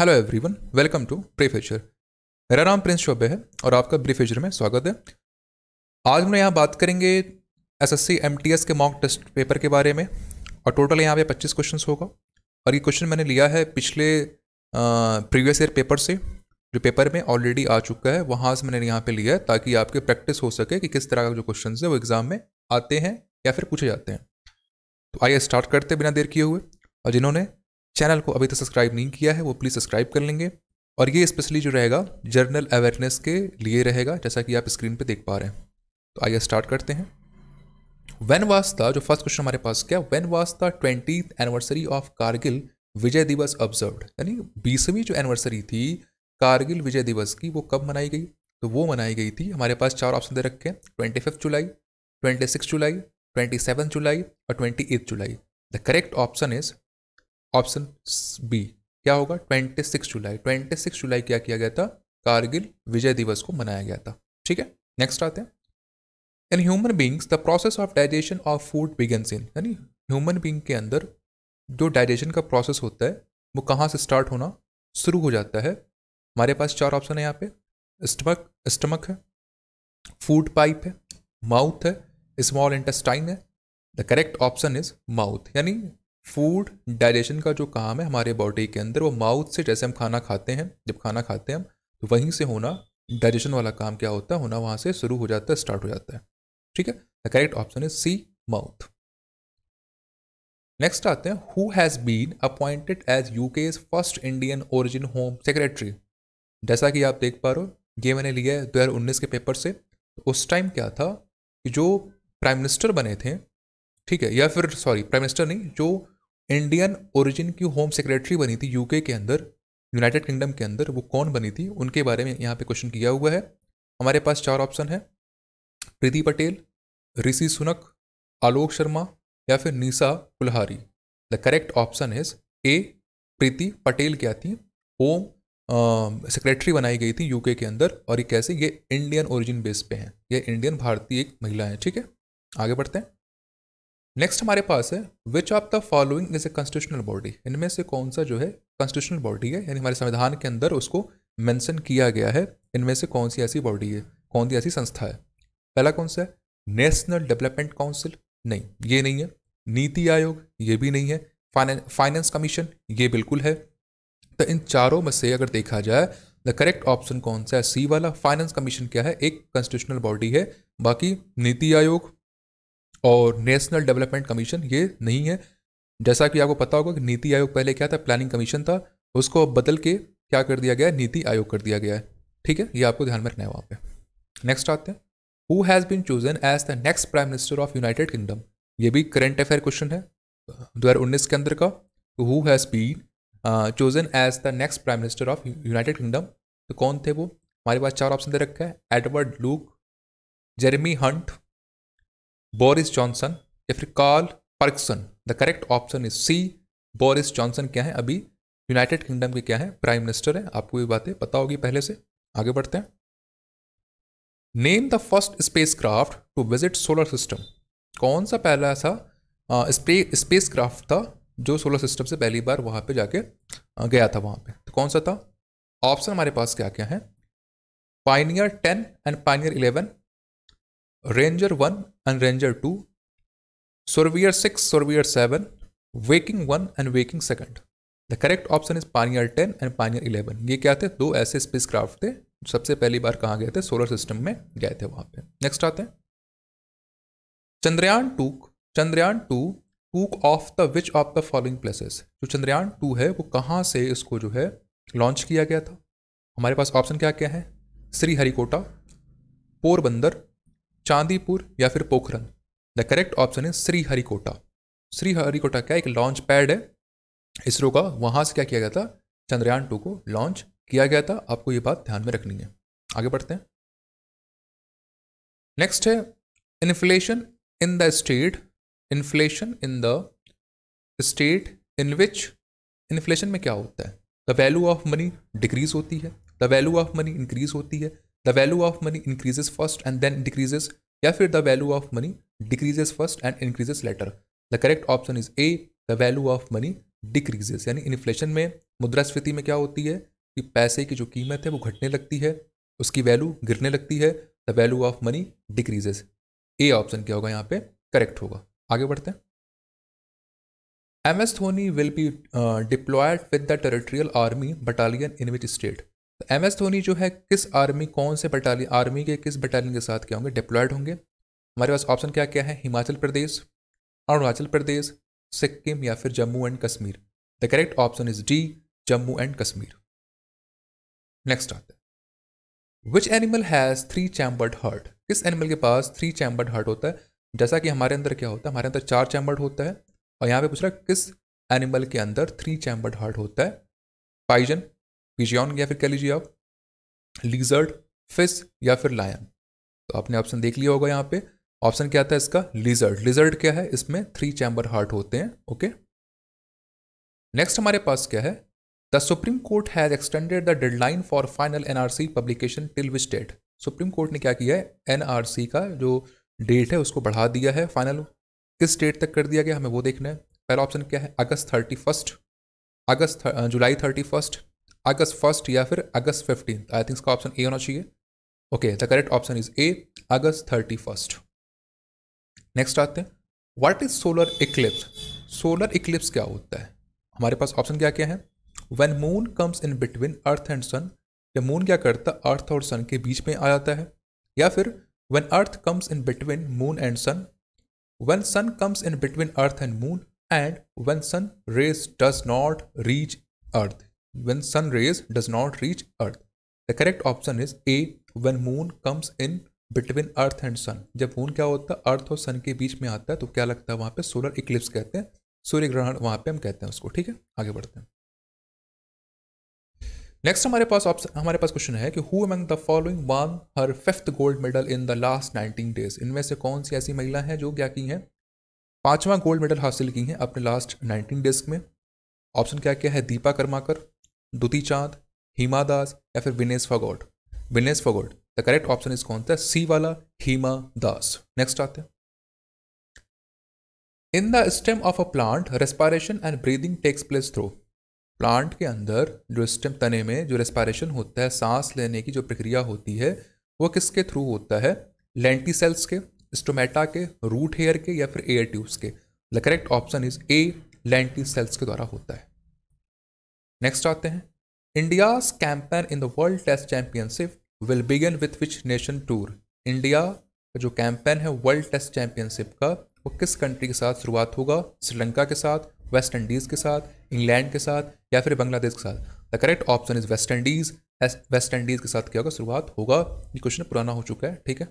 Hello everyone welcome to prefetcher मेरा नाम Prince शोबे है और आपका प्रीफेचर में स्वागत है आज हम यहाँ बात करेंगे एसएससी एमटीएस के मॉक टेस्ट पेपर के बारे में और टोटल यहाँ पे 25 क्वेश्चंस होगा और ये क्वेश्चन मैंने लिया है पिछले प्रीवियस ईयर पेपर से जो पेपर में ऑलरेडी आ चुका है वहाँ से मैंने यहाँ पर लिया है ताकि आपके प्रैक्टिस हो सके कि किस तरह का जो क्वेश्चन है वो एग्ज़ाम में आते हैं या फिर पूछे जाते हैं तो आइए स्टार्ट करते बिना देर किए हुए और जिन्होंने चैनल को अभी तक सब्सक्राइब नहीं किया है वो प्लीज़ सब्सक्राइब कर लेंगे और ये स्पेशली जो रहेगा जर्नल अवेयरनेस के लिए रहेगा जैसा कि आप स्क्रीन पे देख पा रहे हैं तो आइए स्टार्ट करते हैं वेन वास्ता जो फर्स्ट क्वेश्चन हमारे पास क्या when was the twenty anniversary of Kargil Vijay Diwas observe यानी बीसवीं जो एनिवर्सरी थी कारगिल विजय दिवस की वो कब मनाई गई तो वो मनाई गई थी हमारे पास चार ऑप्शन दे रखे हैं twenty fifth July twenty six July twenty seven July और twenty eight July the correct option is option B क्या होगा 26 जुलाई 26 जुलाई क्या किया गया था कारगिल विजय दिवस को मनाया गया था ठीक है नेक्स्ट आते हैं in human beings the process of digestion of food begins in यानी ह्यूमन बींग के अंदर जो डाइजेशन का प्रोसेस होता है वो कहाँ से स्टार्ट होना शुरू हो जाता है हमारे पास चार ऑप्शन है यहाँ पे स्टमक स्टमक है फूड पाइप है माउथ है स्मॉल इंटेस्टाइन है the correct option is mouth यानी फूड डाइजेशन का जो काम है हमारे बॉडी के अंदर वो माउथ से जैसे हम खाना खाते हैं जब खाना खाते हैं हम तो वहीं से होना डाइजेशन वाला काम क्या होता है होना वहाँ से शुरू हो जाता है स्टार्ट हो जाता है ठीक है the correct option is C mouth next आते हैं who has been appointed as U K first Indian origin home secretary जैसा कि आप देख पा रहे हो ये मैंने लिया है दो हज़ार उन्नीस के पेपर से तो उस टाइम क्या था कि जो प्राइम मिनिस्टर बने थे ठीक है या फिर सॉरी प्राइम मिनिस्टर नहीं जो इंडियन ओरिजिन की होम सेक्रेटरी बनी थी यूके के अंदर यूनाइटेड किंगडम के अंदर वो कौन बनी थी उनके बारे में यहाँ पे क्वेश्चन किया हुआ है हमारे पास चार ऑप्शन है प्रीति पटेल ऋषि सुनक आलोक शर्मा या फिर Nisha Kulhari the correct option is A Priti Patel क्या थी होम सेक्रेटरी बनाई गई थी यूके के अंदर और ये कैसे ये इंडियन ओरिजिन बेस पे हैं ये इंडियन भारतीय एक महिला है ठीक है आगे बढ़ते हैं नेक्स्ट हमारे पास है which of the following is A constitutional body इनमें से कौन सा जो है कॉन्स्टिट्यूशनल बॉडी है यानी हमारे संविधान के अंदर उसको मेंशन किया गया है इनमें से कौन सी ऐसी बॉडी है कौन सी ऐसी संस्था है पहला कौन सा है नेशनल डेवलपमेंट काउंसिल नहीं ये नहीं है नीति आयोग ये भी नहीं है फाइनेंस कमीशन ये बिल्कुल है तो इन चारों में से अगर देखा जाए द करेक्ट ऑप्शन कौन सा है सी वाला फाइनेंस कमीशन क्या है एक कॉन्स्टिट्यूशनल बॉडी है बाकी नीति आयोग और नेशनल डेवलपमेंट कमीशन ये नहीं है जैसा कि आपको पता होगा कि नीति आयोग पहले क्या था प्लानिंग कमीशन था उसको अब बदल के क्या कर दिया गया नीति आयोग कर दिया गया है ठीक है ये आपको ध्यान में रखना है वहाँ पे नेक्स्ट आते हैं who has been chosen as the next prime minister of United Kingdom ये भी करेंट अफेयर क्वेश्चन है दो के अंदर का who has been chosen as the next prime minister of United Kingdom तो कौन थे वो हमारे पास चार ऑप्शन दे रखा है Edward Luke Jeremy Hunt Boris Johnson या फिर Carl Perkson the correct option is C Boris Johnson क्या है अभी यूनाइटेड किंगडम के क्या है प्राइम मिनिस्टर है आपको ये बातें पता होगी पहले से आगे बढ़ते हैं name the first spacecraft to visit solar system कौन सा पहला ऐसा स्पेस क्राफ्ट था जो सोलर सिस्टम से पहली बार वहाँ पे जाके गया था वहाँ पे तो कौन सा था ऑप्शन हमारे पास क्या क्या है Pioneer ten and Pioneer eleven Ranger one and Ranger 2, Surveyor 6, Surveyor 7, Waking 1 and Waking 2nd. The correct option is Pioneer 10 and Pioneer 11. ये क्या थे दो ऐसे क्राफ्ट थे सबसे पहली बार कहाँ गए थे सोलर सिस्टम में गए थे वहाँ पे नेक्स्ट आते हैं Chandrayaan two Chandrayaan two took off the which of the following places जो चंद्रयान टू है वो कहाँ से इसको जो है लॉन्च किया गया था हमारे पास ऑप्शन क्या क्या है श्रीहरिकोटा पोरबंदर चांदीपुर या फिर पोखरन द करेक्ट ऑप्शन है श्रीहरिकोटा श्रीहरिकोटा क्या एक लॉन्च पैड है इसरो का वहाँ से क्या किया गया था चंद्रयान टू को लॉन्च किया गया था आपको ये बात ध्यान में रखनी है आगे बढ़ते हैं नेक्स्ट है inflation in the state inflation in the state in which inflation में क्या होता है the value of money decrease होती है the value of money increase होती है the value of money increases first and then decreases या फिर the value of money decreases first and increases later the correct option is A the value of money decreases यानी inflation में मुद्रास्फीति में क्या होती है कि पैसे की जो कीमत है वो घटने लगती है उसकी वैल्यू गिरने लगती है the value of money decreases A option क्या होगा यहाँ पे करेक्ट होगा आगे बढ़ते हैं M S Dhoni will be deployed with the territorial army battalion in which state M S Dhoni जो है किस आर्मी कौन से बटालियन आर्मी के किस बटालियन के साथ क्या होंगे डिप्लॉयड होंगे हमारे पास ऑप्शन क्या क्या है हिमाचल प्रदेश अरुणाचल प्रदेश सिक्किम या फिर Jammu and Kashmir the correct option is D Jammu and Kashmir next आते which animal has three chambered heart किस एनिमल के पास थ्री चैम्बर्ड हार्ट होता है जैसा कि हमारे अंदर क्या होता है हमारे अंदर चार चैम्बर्ड होता है और यहाँ पे पूछ रहा है किस एनिमल के अंदर थ्री चैम्बर्ड हार्ट होता है पाइजन पिजियन या फिर कह लीजिए आप लीजर्ड फिस या फिर लायन तो आपने ऑप्शन देख लिया होगा यहाँ पे ऑप्शन क्या आता है इसका लिजर्ड लिजर्ड क्या है इसमें थ्री चैम्बर हार्ट होते हैं ओके नेक्स्ट हमारे पास क्या है the Supreme Court has extended the deadline for final NRC publication till which date Supreme Court ने क्या किया है एनआरसी का जो डेट है उसको बढ़ा दिया है फाइनल किस डेट तक कर दिया गया हमें वो देखना है पहला ऑप्शन क्या है August thirty first August July thirty first August first या फिर अगस्त फिफ्टीन आई थिंक इसका ऑप्शन ए होना चाहिए okay the correct option is A August thirty first next आते हैं what is solar eclipse solar eclipse क्या होता है हमारे पास ऑप्शन क्या क्या है when moon comes in between earth and sun या मून क्या करता है अर्थ और सन के बीच में आ जाता है या फिर when earth comes in between moon and sun when sun comes in between earth and moon and when sun rays does not reach earth when sun rays does not reach earth the correct option is a when moon comes in between earth and sun jab moon kya hota hai earth aur sun ke beech mein aata hai to kya lagta hai wahan pe solar eclipse kehte hain surya grahan wahan pe hum kehte hain usko theek hai aage badhte hain next हमारे पास option हमारे पास question है कि who among the following won her fifth gold medal in the last nineteen days इनमें से कौन सी ऐसी महिला है जो क्या की हैं पांचवा गोल्ड मेडल हासिल की है अपने लास्ट नाइनटीन डेज में ऑप्शन क्या क्या है दीपा कर्माकर दुती चांद हीमा दास या फिर Vinesh Phogat Vinesh Phogat the correct option is कौन सा सी वाला हीमा दास नेक्स्ट आते हैं in the stem of a plant respiration and breathing takes place through plant के अंदर जो स्टेम तने में जो रेस्पायरेशन होता है सांस लेने की जो प्रक्रिया होती है वो किसके थ्रू होता है लेंटी सेल्स के स्टोमेटा के रूट हेयर के या फिर एयर ट्यूब्स के the correct option is A lenticels के द्वारा होता है नेक्स्ट आते हैं India campaign in the world test championship will begin with which nation tour India का जो कैंपेन है वर्ल्ड टेस्ट चैंपियनशिप का वो किस कंट्री के साथ शुरुआत होगा श्रीलंका के साथ वेस्ट इंडीज़ के साथ इंग्लैंड के साथ या फिर बांग्लादेश के साथ the correct option is West Indies West Indies के साथ क्या होगा शुरुआत होगा ये क्वेश्चन पुराना हो चुका है ठीक है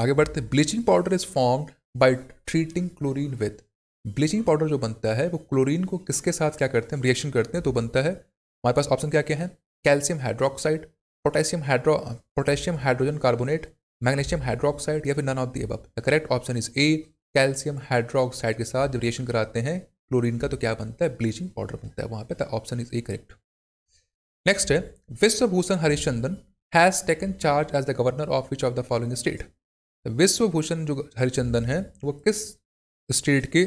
आगे बढ़ते bleaching powder is formed by treating chlorine with bleaching powder जो बनता है वो क्लोरीन को किसके साथ क्या करते हैं रिएक्शन करते हैं तो बनता है हमारे पास ऑप्शन क्या क्या है calcium hydroxide potassium hydro potassium hydrogen carbonate magnesium hydroxide या फिर none of the above the correct option is A calcium hydroxide के साथ जब रिएक्शन कराते हैं क्लोरीन का तो क्या बनता है ब्लीचिंग पाउडर बनता है वहाँ पे option is A correct next है Vishwabhushan Harichandan has taken charge as the governor of which of the following state Vishwabhushan जो हरिचंदन है वो किस स्टेट के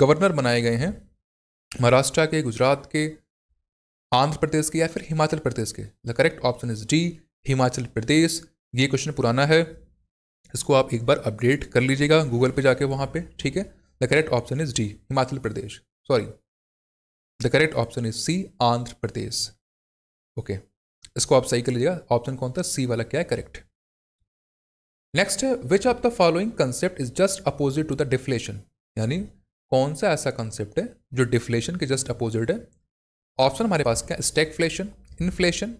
गवर्नर बनाए गए हैं महाराष्ट्र के गुजरात के आंध्र प्रदेश के या फिर हिमाचल प्रदेश के the correct option is D Himachal Pradesh ये क्वेश्चन पुराना है इसको आप एक बार अपडेट कर लीजिएगा गूगल पे जाके वहाँ पे ठीक है the correct option is D Himachal Pradesh sorry the correct option is C Andhra Pradesh okay इसको आप सही कर लीजिएगा ऑप्शन कौन था सी वाला क्या है करेक्ट नेक्स्ट है which of the following concept is just opposite to the deflation यानी कौन सा ऐसा कंसेप्ट है जो डिफ्लेशन के जस्ट अपोजिट है ऑप्शन हमारे पास क्या stagflation inflation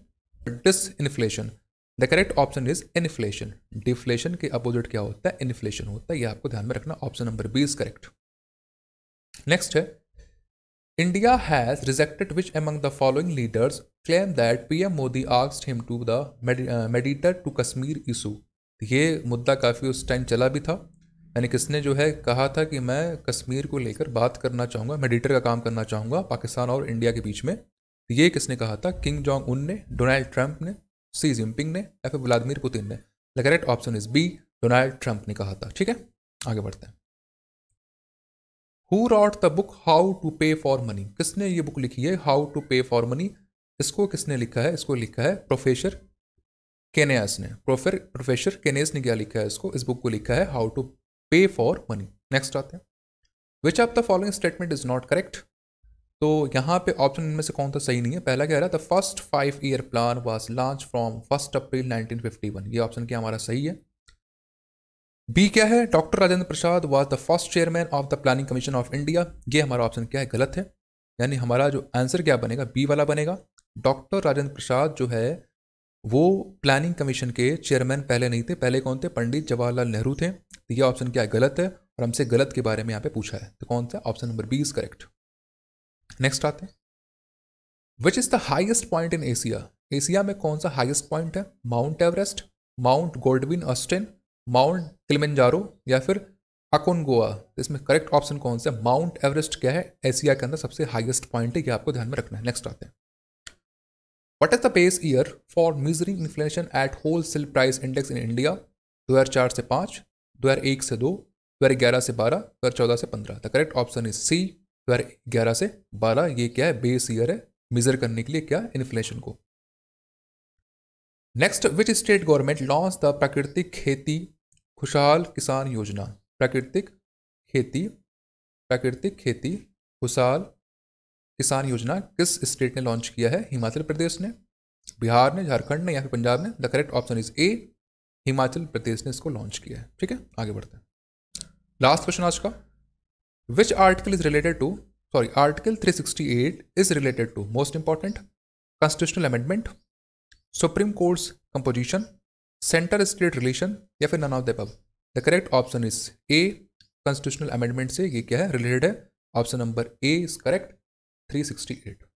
disinflation the correct option is inflation deflation के अपोजिट क्या होता है इन्फ्लेशन होता है यह आपको ध्यान में रखना option number B is correct next है India has rejected which among following leaders claim that P M Modi asked him to the mediator to Kashmir issue ये मुद्दा काफ़ी उस टाइम चला भी था यानी किसने जो है कहा था कि मैं कश्मीर को लेकर बात करना चाहूँगा मेडिटर का काम करना चाहूँगा पाकिस्तान और इंडिया के बीच में ये किसने कहा था किंग जोंग उन ने डोनाल्ड ट्रंप ने सी जिनपिंग ने या फिर व्लादिमिर पुतिन ने the correct option is B Donald Trump ने कहा था ठीक है आगे बढ़ते हैं who wrote the book how to pay for money किसने ये बुक लिखी है how to pay for money इसको किसने लिखा है इसको लिखा है प्रोफेसर केनेस ने प्रोफेर प्रोफेसर केनेस ने क्या लिखा है इसको इस बुक को लिखा है how to pay for money next आते हैं which of the following statement is not correct तो यहाँ पे ऑप्शन इनमें से कौन सा सही नहीं है पहला कह रहा the first five year plan was launch from first April 1951 ये ऑप्शन क्या हमारा सही है बी क्या है doctor Rajendra Prasad was the first chairman of the planning commission of India ये हमारा ऑप्शन क्या है गलत है यानी हमारा जो आंसर क्या बनेगा बी वाला बनेगा डॉक्टर राजेंद्र प्रसाद जो है वो प्लानिंग कमीशन के चेयरमैन पहले नहीं थे पहले कौन थे पंडित जवाहरलाल नेहरू थे तो ये ऑप्शन क्या है गलत है और हमसे गलत के बारे में यहाँ पे पूछा है तो कौन सा option number B is correct next आते हैं which is the highest point in Asia Asia में कौन सा हाइएस्ट पॉइंट है Mount Everest Mount Goldwin Austin Mount Kilimanjaro या फिर अकोन तो गोवा इसमें करेक्ट ऑप्शन कौन सा है माउंट एवरेस्ट क्या है एशिया के अंदर सबसे हाइएस्ट पॉइंट है यह आपको ध्यान में रखना है नेक्स्ट आते हैं what is the base year for measuring inflation at wholesale price index in India दो हज़ार चार से पाँच दो हज़ार एक से दो दो हज़ार ग्यारह से बारह दो हज़ार चौदह से पंद्रह the correct option is C दो हज़ार ग्यारह से बारह ये क्या है बेस ईयर है मेजर करने के लिए क्या इन्फ्लेशन को next which state government launch the प्राकृतिक खेती खुशहाल किसान योजना प्राकृतिक खेती प्राकृतिक खेती खुशहाल किसान योजना किस स्टेट ने लॉन्च किया है हिमाचल प्रदेश ने बिहार ने झारखंड ने या फिर पंजाब ने the correct option is A Himachal Pradesh ने इसको लॉन्च किया है ठीक है आगे बढ़ते हैं लास्ट क्वेश्चन आज का which article is related to sorry article 368 is related to most important constitutional amendment Supreme Court's composition centre state relation या फिर none of the above the correct option is A constitutional amendment से ये क्या है related है option number A is correct 368